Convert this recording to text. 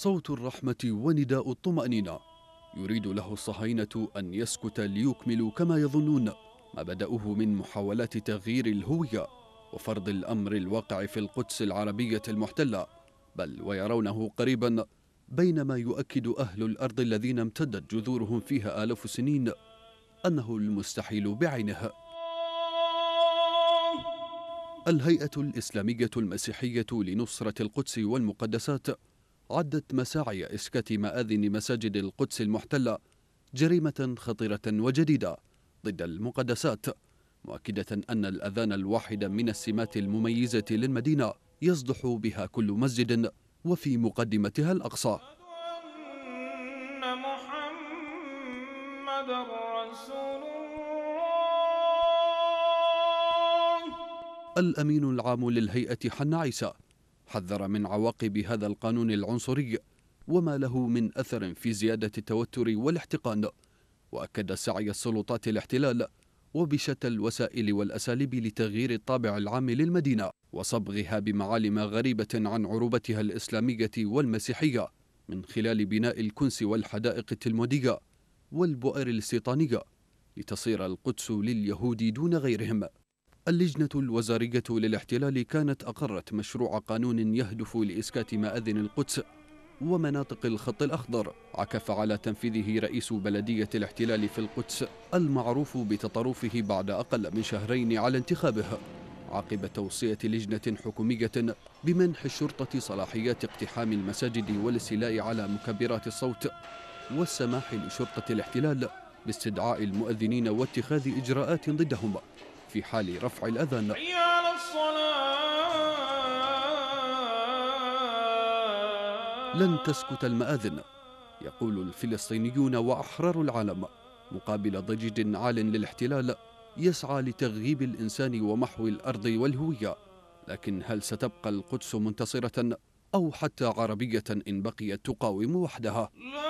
صوت الرحمة ونداء الطمأنينة يريد له الصهاينة أن يسكت ليكملوا كما يظنون ما بدأوه من محاولات تغيير الهوية وفرض الأمر الواقع في القدس العربية المحتلة بل ويرونه قريبا بينما يؤكد أهل الأرض الذين امتدت جذورهم فيها آلاف السنين أنه المستحيل بعينه الهيئة الإسلامية المسيحية لنصرة القدس والمقدسات عدت مساعي اسكات مآذن مساجد القدس المحتلة جريمة خطيرة وجديدة ضد المقدسات مؤكدة أن الأذان الواحد من السمات المميزة للمدينة يصدح بها كل مسجد وفي مقدمتها الأقصى الأمين العام للهيئة حنا عيسى حذر من عواقب هذا القانون العنصري وما له من أثر في زيادة التوتر والاحتقان وأكد سعي السلطات الاحتلال وبشتى الوسائل والأساليب لتغيير الطابع العام للمدينة وصبغها بمعالم غريبة عن عروبتها الإسلامية والمسيحية من خلال بناء الكنس والحدائق التلمودية والبؤر الاستيطانية لتصير القدس لليهود دون غيرهم اللجنة الوزارية للاحتلال كانت أقرت مشروع قانون يهدف لإسكات مآذن القدس ومناطق الخط الأخضر عكف على تنفيذه رئيس بلدية الاحتلال في القدس المعروف بتطرفه بعد أقل من شهرين على انتخابه عقب توصية لجنة حكومية بمنح الشرطة صلاحيات اقتحام المساجد والاستيلاء على مكبرات الصوت والسماح لشرطة الاحتلال باستدعاء المؤذنين واتخاذ إجراءات ضدهم في حال رفع الأذان على الصلاة لن تسكت المآذن يقول الفلسطينيون وأحرار العالم مقابل ضجيج عال للاحتلال يسعى لتغييب الإنسان ومحو الأرض والهوية لكن هل ستبقى القدس منتصرة أو حتى عربية إن بقيت تقاوم وحدها؟ لا